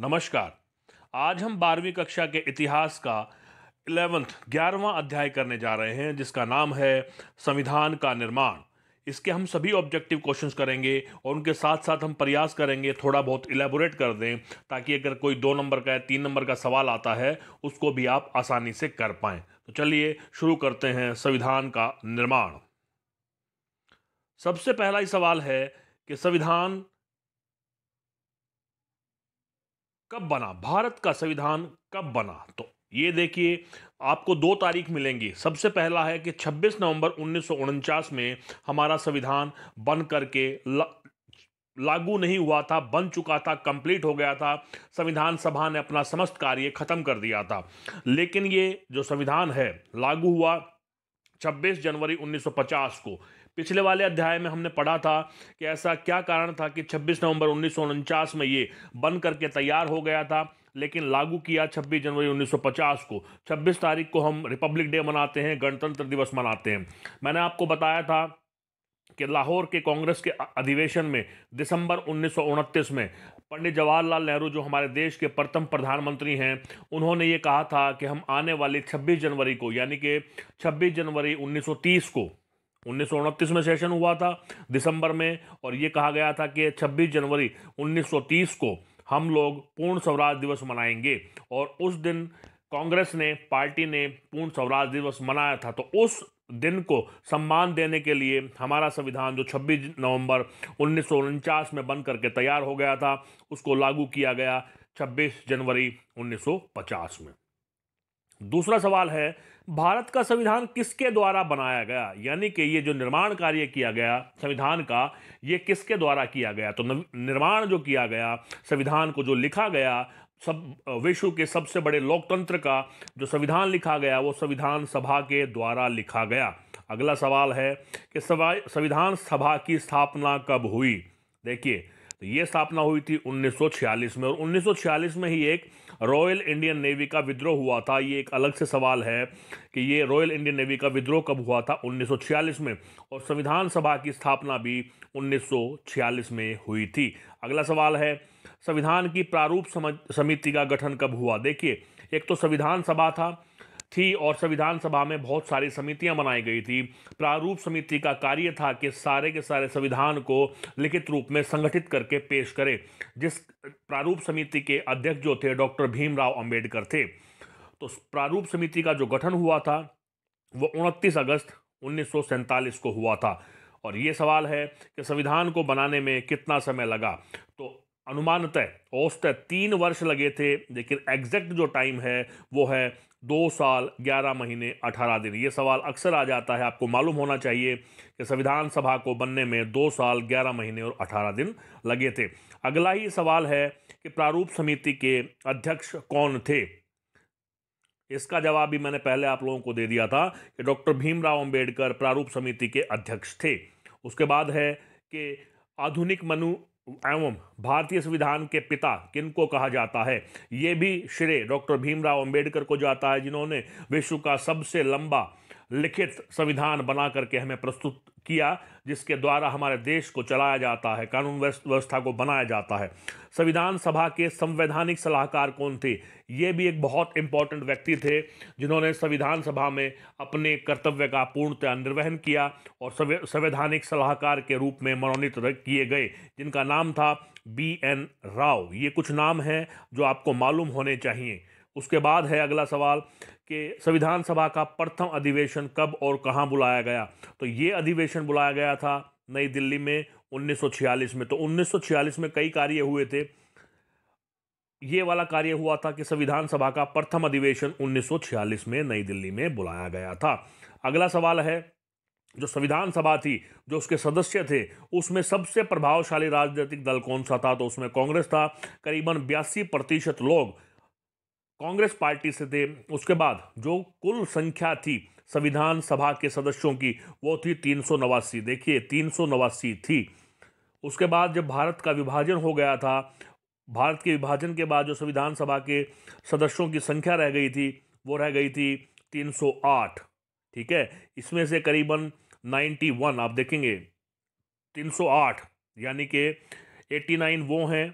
नमस्कार आज हम बारहवीं कक्षा के इतिहास का इलेवंथ ग्यारहवां अध्याय करने जा रहे हैं जिसका नाम है संविधान का निर्माण इसके हम सभी ऑब्जेक्टिव क्वेश्चंस करेंगे और उनके साथ साथ हम प्रयास करेंगे थोड़ा बहुत इलेबोरेट कर दें ताकि अगर कोई दो नंबर का या तीन नंबर का सवाल आता है उसको भी आप आसानी से कर पाएं तो चलिए शुरू करते हैं संविधान का निर्माण सबसे पहला ही सवाल है कि संविधान कब बना भारत का संविधान कब बना तो ये देखिए आपको दो तारीख मिलेंगी सबसे पहला है कि 26 नवंबर उन्नीस में हमारा संविधान बन करके ला, लागू नहीं हुआ था बन चुका था कंप्लीट हो गया था संविधान सभा ने अपना समस्त कार्य खत्म कर दिया था लेकिन ये जो संविधान है लागू हुआ 26 जनवरी 1950 को पिछले वाले अध्याय में हमने पढ़ा था कि ऐसा क्या कारण था कि 26 नवंबर उन्नीस में ये बन करके तैयार हो गया था लेकिन लागू किया 26 जनवरी 1950 को 26 तारीख को हम रिपब्लिक डे मनाते हैं गणतंत्र दिवस मनाते हैं मैंने आपको बताया था कि लाहौर के कांग्रेस के अधिवेशन में दिसंबर उन्नीस में पंडित जवाहरलाल नेहरू जो हमारे देश के प्रथम प्रधानमंत्री हैं उन्होंने ये कहा था कि हम आने वाली 26 जनवरी को यानी कि 26 जनवरी 1930 को उन्नीस में सेशन हुआ था दिसंबर में और ये कहा गया था कि 26 जनवरी 1930 को हम लोग पूर्ण स्वराज दिवस मनाएंगे और उस दिन कांग्रेस ने पार्टी ने पूर्ण स्वराज दिवस मनाया था तो उस दिन को सम्मान देने के लिए हमारा संविधान जो 26 नवंबर उन्नीस में बन करके तैयार हो गया था उसको लागू किया गया 26 जनवरी 1950 में दूसरा सवाल है भारत का संविधान किसके द्वारा बनाया गया यानी कि ये जो निर्माण कार्य किया गया संविधान का ये किसके द्वारा किया गया तो निर्माण जो किया गया संविधान को जो लिखा गया सब विश्व के सबसे बड़े लोकतंत्र का जो संविधान लिखा गया वो संविधान सभा के द्वारा लिखा गया अगला सवाल है कि संविधान सभा की स्थापना कब हुई देखिए तो ये स्थापना हुई थी 1946 में और 1946 में ही एक रॉयल इंडियन नेवी का विद्रोह हुआ था ये एक अलग से सवाल है कि ये रॉयल इंडियन नेवी का विद्रोह कब हुआ था 1946 में और संविधान सभा की स्थापना भी 1946 में हुई थी अगला सवाल है संविधान की प्रारूप समिति का गठन कब हुआ देखिए एक तो संविधान सभा था थी और संविधान सभा में बहुत सारी समितियां बनाई गई थी प्रारूप समिति का कार्य था कि सारे के सारे संविधान को लिखित रूप में संगठित करके पेश करें जिस प्रारूप समिति के अध्यक्ष जो थे डॉक्टर भीमराव अंबेडकर थे तो प्रारूप समिति का जो गठन हुआ था वो उनतीस अगस्त उन्नीस को हुआ था और ये सवाल है कि संविधान को बनाने में कितना समय लगा तो अनुमानतः औसत तीन वर्ष लगे थे लेकिन एग्जैक्ट जो टाइम है वो है दो साल ग्यारह महीने अठारह दिन ये सवाल अक्सर आ जाता है आपको मालूम होना चाहिए कि संविधान सभा को बनने में दो साल ग्यारह महीने और अठारह दिन लगे थे अगला ही सवाल है कि प्रारूप समिति के अध्यक्ष कौन थे इसका जवाब भी मैंने पहले आप लोगों को दे दिया था कि डॉक्टर भीमराव अंबेडकर प्रारूप समिति के अध्यक्ष थे उसके बाद है कि आधुनिक मनु एवं भारतीय संविधान के पिता किनको कहा जाता है ये भी श्रेय डॉक्टर भीमराव अंबेडकर को जाता है जिन्होंने विश्व का सबसे लंबा लिखित संविधान बना करके हमें प्रस्तुत किया जिसके द्वारा हमारे देश को चलाया जाता है कानून व्यवस्था को बनाया जाता है संविधान सभा के संवैधानिक सलाहकार कौन थे ये भी एक बहुत इम्पॉर्टेंट व्यक्ति थे जिन्होंने संविधान सभा में अपने कर्तव्य का पूर्णतया निर्वहन किया और संवैधानिक सलाहकार के रूप में मनोनीत किए गए जिनका नाम था बी एन राव ये कुछ नाम हैं जो आपको मालूम होने चाहिए उसके बाद है अगला सवाल कि संविधान सभा का प्रथम अधिवेशन कब और कहाँ बुलाया गया तो ये अधिवेशन बुलाया गया था नई दिल्ली में 1946 में तो 1946 में कई कार्य हुए थे ये वाला कार्य हुआ था कि संविधान सभा का प्रथम अधिवेशन 1946 में नई दिल्ली में बुलाया गया था अगला सवाल है जो संविधान सभा थी जो उसके सदस्य थे उसमें सबसे प्रभावशाली राजनीतिक दल कौन सा था तो उसमें कांग्रेस था करीबन बयासी प्रतिशत लोग कांग्रेस पार्टी से थे उसके बाद जो कुल संख्या थी संविधान सभा के सदस्यों की वो थी तीन सौ नवासी देखिए तीन सौ नवासी थी उसके बाद जब भारत का विभाजन हो गया था भारत के विभाजन के बाद जो संविधान सभा के सदस्यों की संख्या रह गई थी वो रह गई थी 308 ठीक है इसमें से करीबन 91 आप देखेंगे 308 यानी कि 89 वो हैं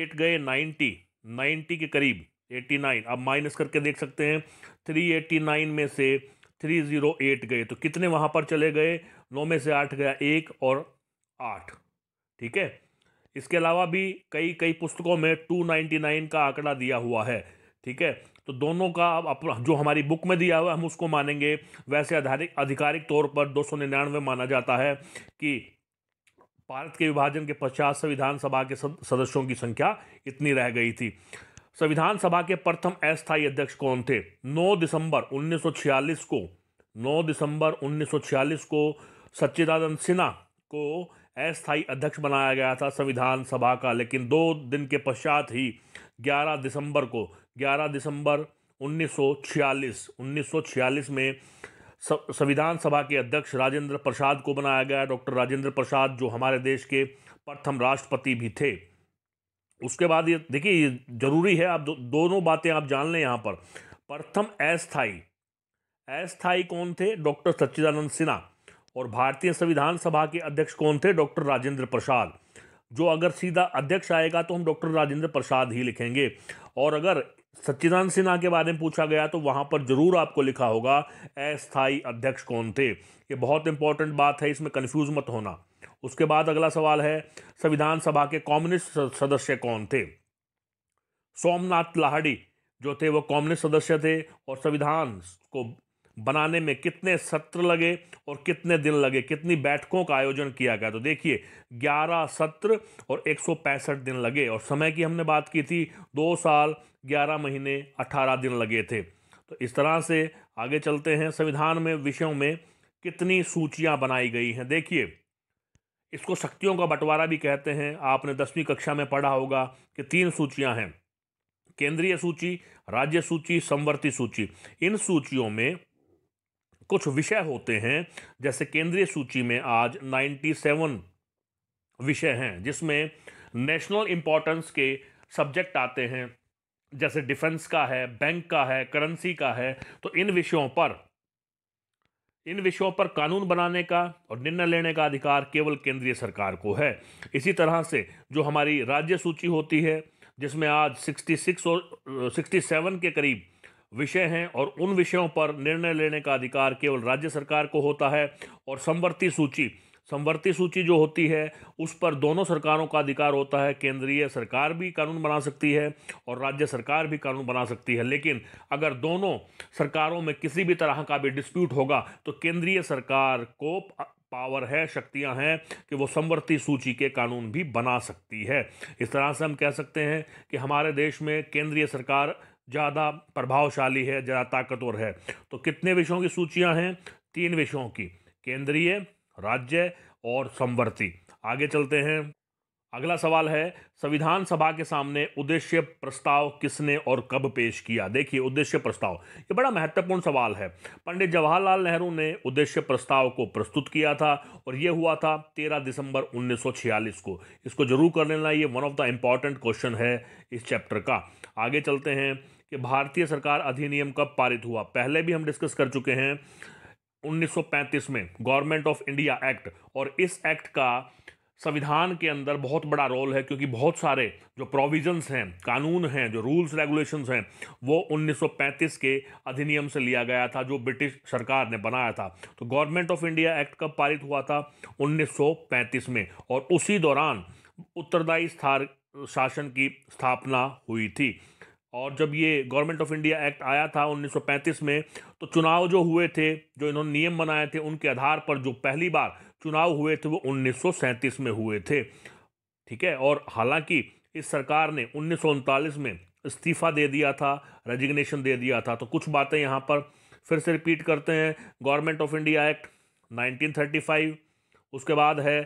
एट गए 90 90 के करीब एट्टी नाइन आप माइनस करके देख सकते हैं थ्री एट्टी नाइन में से थ्री ज़ीरो एट गए तो कितने वहाँ पर चले गए नौ में से आठ गया एक और आठ ठीक है इसके अलावा भी कई कई पुस्तकों में टू नाइन्टी नाइन का आंकड़ा दिया हुआ है ठीक है तो दोनों का अब जो हमारी बुक में दिया हुआ है हम उसको मानेंगे वैसे आधारिक आधिकारिक तौर पर दो सौ निन्यानवे माना जाता है कि भारत के विभाजन के पश्चात संविधान सभा के सदस्यों की संख्या इतनी रह गई थी संविधान सभा के प्रथम अस्थायी अध्यक्ष कौन थे 9 दिसंबर 1946 को 9 दिसंबर 1946 को सच्चिदानंद सिन्हा को अस्थायी अध्यक्ष बनाया गया था संविधान सभा का लेकिन दो दिन के पश्चात ही 11 दिसंबर को 11 दिसंबर 1946 1946 में संविधान सभा के अध्यक्ष राजेंद्र प्रसाद को बनाया गया डॉक्टर राजेंद्र प्रसाद जो हमारे देश के प्रथम राष्ट्रपति भी थे उसके बाद ये देखिए ये जरूरी है आप दो, दोनों बातें आप जान लें यहाँ पर प्रथम अस्थाई अस्थाई कौन थे डॉक्टर सच्चिदानंद सिन्हा और भारतीय संविधान सभा के अध्यक्ष कौन थे डॉक्टर राजेंद्र प्रसाद जो अगर सीधा अध्यक्ष आएगा तो हम डॉक्टर राजेंद्र प्रसाद ही लिखेंगे और अगर सच्चिदानंद सिन्हा के बारे में पूछा गया तो वहाँ पर जरूर आपको लिखा होगा अस्थाई अध्यक्ष कौन थे ये बहुत इंपॉर्टेंट बात है इसमें कन्फ्यूज मत होना उसके बाद अगला सवाल है संविधान सभा के कम्युनिस्ट सदस्य कौन थे सोमनाथ लाहड़ी जो थे वो कम्युनिस्ट सदस्य थे और संविधान को बनाने में कितने सत्र लगे और कितने दिन लगे कितनी बैठकों का आयोजन किया गया तो देखिए 11 सत्र और एक दिन लगे और समय की हमने बात की थी दो साल 11 महीने 18 दिन लगे थे तो इस तरह से आगे चलते हैं संविधान में विषयों में कितनी सूचियां बनाई गई हैं देखिए इसको शक्तियों का बंटवारा भी कहते हैं आपने दसवीं कक्षा में पढ़ा होगा कि तीन सूचियां हैं केंद्रीय सूची राज्य सूची संवर्ती सूची इन सूचियों में कुछ विषय होते हैं जैसे केंद्रीय सूची में आज 97 विषय हैं जिसमें नेशनल इम्पोर्टेंस के सब्जेक्ट आते हैं जैसे डिफेंस का है बैंक का है करेंसी का है तो इन विषयों पर इन विषयों पर कानून बनाने का और निर्णय लेने का अधिकार केवल केंद्रीय सरकार को है इसी तरह से जो हमारी राज्य सूची होती है जिसमें आज 66 और 67 के करीब विषय हैं और उन विषयों पर निर्णय लेने का अधिकार केवल राज्य सरकार को होता है और संवर्ती सूची संवर्ती सूची जो होती है उस पर दोनों सरकारों का अधिकार होता है केंद्रीय सरकार भी कानून बना सकती है और राज्य सरकार भी कानून बना सकती है लेकिन अगर दोनों सरकारों में किसी भी तरह का भी डिस्प्यूट होगा तो केंद्रीय सरकार को पावर है शक्तियां हैं कि वो संवर्ती सूची के कानून भी बना सकती है इस तरह से हम कह सकते हैं कि हमारे देश में केंद्रीय सरकार ज़्यादा प्रभावशाली है ज़्यादा ताकतवर है तो कितने विषयों की सूचियाँ हैं तीन विषयों की केंद्रीय राज्य और समवर्ती आगे चलते हैं अगला सवाल है संविधान सभा के सामने उद्देश्य प्रस्ताव किसने और कब पेश किया देखिए उद्देश्य प्रस्ताव ये बड़ा महत्वपूर्ण सवाल है पंडित जवाहरलाल नेहरू ने उद्देश्य प्रस्ताव को प्रस्तुत किया था और ये हुआ था 13 दिसंबर 1946 को इसको जरूर कर लेना ये one of the important question है इस चैप्टर का आगे चलते हैं कि भारतीय सरकार अधिनियम कब पारित हुआ पहले भी हम डिस्कस कर चुके हैं 1935 में गवर्नमेंट ऑफ इंडिया एक्ट और इस एक्ट का संविधान के अंदर बहुत बड़ा रोल है क्योंकि बहुत सारे जो प्रोविजंस हैं कानून हैं जो रूल्स रेगुलेशंस हैं वो 1935 के अधिनियम से लिया गया था जो ब्रिटिश सरकार ने बनाया था तो गवर्नमेंट ऑफ इंडिया एक्ट कब पारित हुआ था 1935 में और उसी दौरान उत्तरदायी शासन की स्थापना हुई थी और जब ये गवर्नमेंट ऑफ इंडिया एक्ट आया था 1935 में तो चुनाव जो हुए थे जो इन्होंने नियम बनाए थे उनके आधार पर जो पहली बार चुनाव हुए थे वो 1937 में हुए थे ठीक है और हालांकि इस सरकार ने उन्नीस में इस्तीफ़ा दे दिया था रेजिग्नेशन दे दिया था तो कुछ बातें यहाँ पर फिर से रिपीट करते हैं गवर्नमेंट ऑफ इंडिया एक्ट 1935 उसके बाद है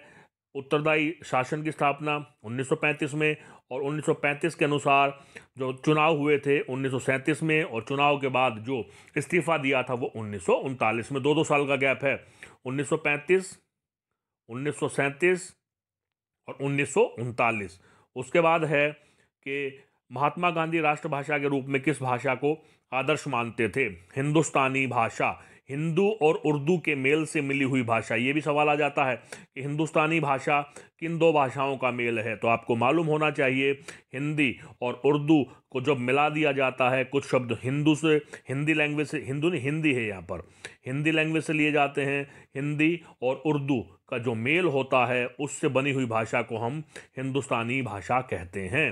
उत्तरदायी शासन की स्थापना 1935 में और 1935 के अनुसार जो चुनाव हुए थे 1937 में और चुनाव के बाद जो इस्तीफ़ा दिया था वो उन्नीस में दो दो साल का गैप है 1935, 1937 और उन्नीस उसके बाद है कि महात्मा गांधी राष्ट्रभाषा के रूप में किस भाषा को आदर्श मानते थे हिंदुस्तानी भाषा हिंदू और उर्दू के मेल से मिली हुई भाषा ये भी सवाल आ जाता है कि हिंदुस्तानी भाषा किन दो भाषाओं का मेल है तो आपको मालूम होना चाहिए हिंदी और उर्दू को जब मिला दिया जाता है कुछ शब्द हिंदू से हिंदी लैंग्वेज से हिंदू नहीं हिंदी है यहाँ पर हिंदी लैंग्वेज से लिए जाते हैं हिंदी और उर्दू का जो मेल होता है उससे बनी हुई भाषा को हम हिंदुस्तानी भाषा कहते हैं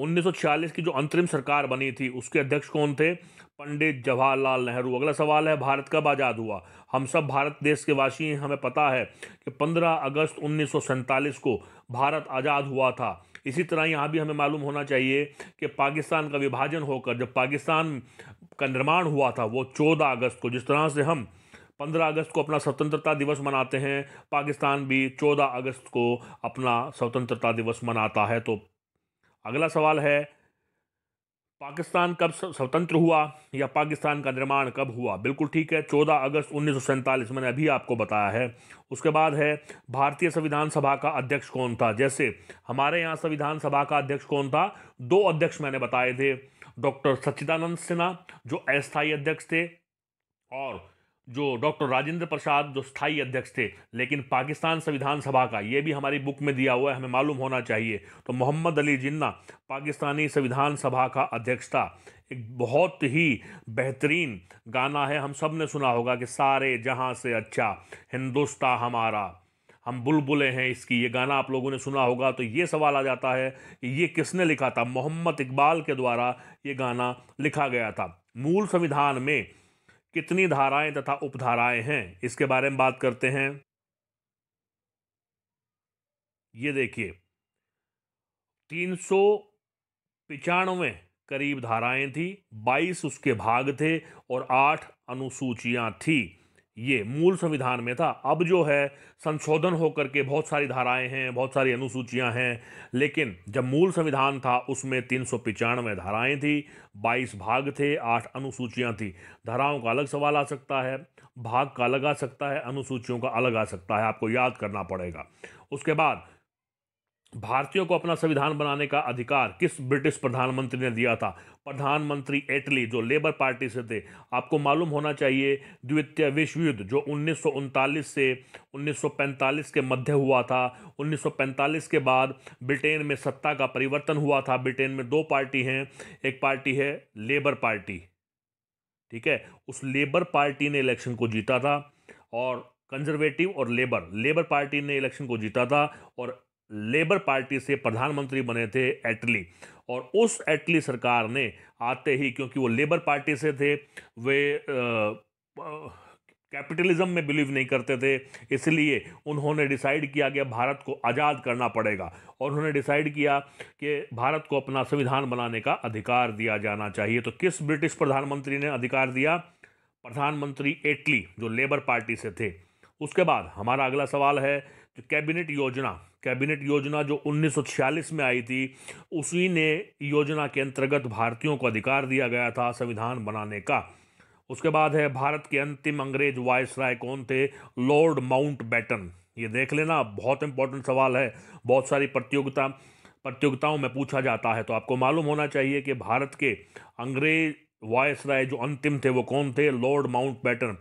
1946 की जो अंतरिम सरकार बनी थी उसके अध्यक्ष कौन थे पंडित जवाहरलाल नेहरू अगला सवाल है भारत कब आज़ाद हुआ हम सब भारत देश के वासी हैं हमें पता है कि 15 अगस्त उन्नीस को भारत आज़ाद हुआ था इसी तरह यहाँ भी हमें मालूम होना चाहिए कि पाकिस्तान का विभाजन होकर जब पाकिस्तान का निर्माण हुआ था वो चौदह अगस्त को जिस तरह से हम 15 अगस्त को अपना स्वतंत्रता दिवस मनाते हैं पाकिस्तान भी 14 अगस्त को अपना स्वतंत्रता दिवस मनाता है तो अगला सवाल है पाकिस्तान कब स्वतंत्र हुआ या पाकिस्तान का निर्माण कब हुआ बिल्कुल ठीक है 14 अगस्त उन्नीस मैंने अभी आपको बताया है उसके बाद है भारतीय संविधान सभा का अध्यक्ष कौन था जैसे हमारे यहाँ संविधान सभा का अध्यक्ष कौन था दो अध्यक्ष मैंने बताए थे डॉक्टर सच्चिदानंद सिन्हा जो अस्थायी अध्यक्ष थे और जो डॉक्टर राजेंद्र प्रसाद जो स्थायी अध्यक्ष थे लेकिन पाकिस्तान संविधान सभा का ये भी हमारी बुक में दिया हुआ है हमें मालूम होना चाहिए तो मोहम्मद अली जिन्ना पाकिस्तानी संविधान सभा का अध्यक्ष था एक बहुत ही बेहतरीन गाना है हम सब ने सुना होगा कि सारे जहाँ से अच्छा हिंदुस्तान हमारा हम बुलबुलें हैं इसकी ये गाना आप लोगों ने सुना होगा तो ये सवाल आ जाता है कि ये किसने लिखा था मोहम्मद इकबाल के द्वारा ये गाना लिखा गया था मूल संविधान में कितनी धाराएं तथा उपधाराएं हैं इसके बारे में बात करते हैं ये देखिए तीन सौ पिचानवे करीब धाराएं थी बाईस उसके भाग थे और आठ अनुसूचियां थी ये मूल संविधान में था अब जो है संशोधन होकर के बहुत सारी धाराएं हैं बहुत सारी अनुसूचियां हैं लेकिन जब मूल संविधान था उसमें तीन सौ पचानवे धाराएँ थी बाईस भाग थे आठ अनुसूचियां थी धाराओं का अलग सवाल आ सकता है भाग का अलग आ सकता है अनुसूचियों का अलग आ सकता है आपको याद करना पड़ेगा उसके बाद भारतीयों को अपना संविधान बनाने का अधिकार किस ब्रिटिश प्रधानमंत्री ने दिया था प्रधानमंत्री एटली जो लेबर पार्टी से थे आपको मालूम होना चाहिए द्वितीय विश्व युद्ध जो उन्नीस से 1945 के मध्य हुआ था 1945 के बाद ब्रिटेन में सत्ता का परिवर्तन हुआ था ब्रिटेन में दो पार्टी हैं एक पार्टी है लेबर पार्टी ठीक है उस लेबर पार्टी ने इलेक्शन को जीता था और कंजर्वेटिव और लेबर लेबर पार्टी ने इलेक्शन को जीता था और लेबर पार्टी से प्रधानमंत्री बने थे एटली और उस एटली सरकार ने आते ही क्योंकि वो लेबर पार्टी से थे वे कैपिटलिज्म में बिलीव नहीं करते थे इसलिए उन्होंने डिसाइड किया कि भारत को आज़ाद करना पड़ेगा और उन्होंने डिसाइड किया कि भारत को अपना संविधान बनाने का अधिकार दिया जाना चाहिए तो किस ब्रिटिश प्रधानमंत्री ने अधिकार दिया प्रधानमंत्री एटली जो लेबर पार्टी से थे उसके बाद हमारा अगला सवाल है कि कैबिनेट योजना कैबिनेट योजना जो 1946 में आई थी उसी ने योजना के अंतर्गत भारतीयों को अधिकार दिया गया था संविधान बनाने का उसके बाद है भारत के अंतिम अंग्रेज वाइस राय कौन थे लॉर्ड माउंट बैटन ये देख लेना बहुत इंपॉर्टेंट सवाल है बहुत सारी प्रतियोगिता प्रतियोगिताओं में पूछा जाता है तो आपको मालूम होना चाहिए कि भारत के अंग्रेज राय जो अंतिम थे वो कौन थे लॉर्ड माउंट बैटन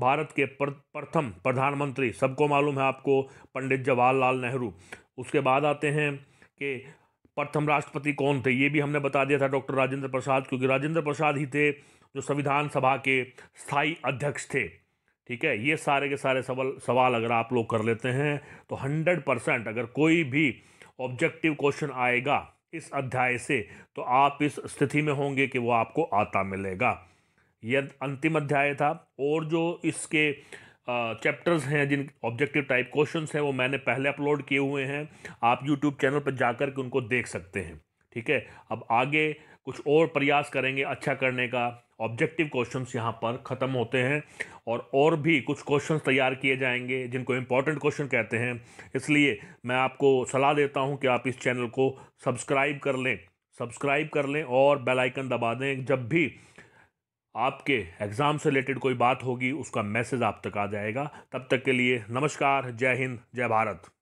भारत के प्रथम प्रधानमंत्री सबको मालूम है आपको पंडित जवाहरलाल नेहरू उसके बाद आते हैं कि प्रथम राष्ट्रपति कौन थे ये भी हमने बता दिया था डॉक्टर राजेंद्र प्रसाद क्योंकि राजेंद्र प्रसाद ही थे जो संविधान सभा के स्थायी अध्यक्ष थे ठीक है ये सारे के सारे सवाल सवाल अगर आप लोग कर लेते हैं तो हंड्रेड परसेंट अगर कोई भी ऑब्जेक्टिव क्वेश्चन आएगा इस अध्याय से तो आप इस स्थिति में होंगे कि वो आपको आता मिलेगा यह अंतिम अध्याय था और जो इसके चैप्टर्स हैं जिन ऑब्जेक्टिव टाइप क्वेश्चन हैं वो मैंने पहले अपलोड किए हुए हैं आप यूट्यूब चैनल पर जाकर के उनको देख सकते हैं ठीक है अब आगे कुछ और प्रयास करेंगे अच्छा करने का ऑब्जेक्टिव क्वेश्चंस यहाँ पर ख़त्म होते हैं और और भी कुछ क्वेश्चंस तैयार किए जाएंगे जिनको इम्पॉर्टेंट क्वेश्चन कहते हैं इसलिए मैं आपको सलाह देता हूँ कि आप इस चैनल को सब्सक्राइब कर लें सब्सक्राइब कर लें और बेल आइकन दबा दें जब भी आपके एग्ज़ाम से रिलेटेड कोई बात होगी उसका मैसेज आप तक आ जाएगा तब तक के लिए नमस्कार जय हिंद जय भारत